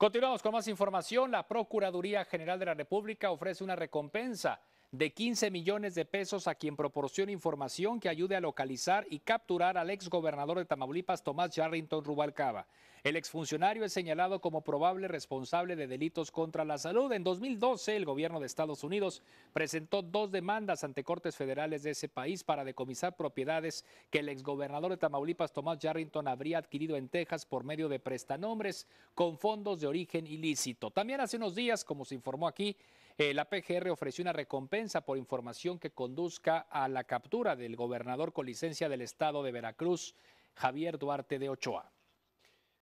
Continuamos con más información. La Procuraduría General de la República ofrece una recompensa de 15 millones de pesos a quien proporcione información que ayude a localizar y capturar al exgobernador de Tamaulipas, Tomás Charrington Rubalcaba. El exfuncionario es señalado como probable responsable de delitos contra la salud. En 2012, el gobierno de Estados Unidos presentó dos demandas ante cortes federales de ese país para decomisar propiedades que el exgobernador de Tamaulipas, Tomás Jarrington, habría adquirido en Texas por medio de prestanombres con fondos de origen ilícito. También hace unos días, como se informó aquí, eh, la PGR ofreció una recompensa por información que conduzca a la captura del gobernador con licencia del estado de Veracruz, Javier Duarte de Ochoa.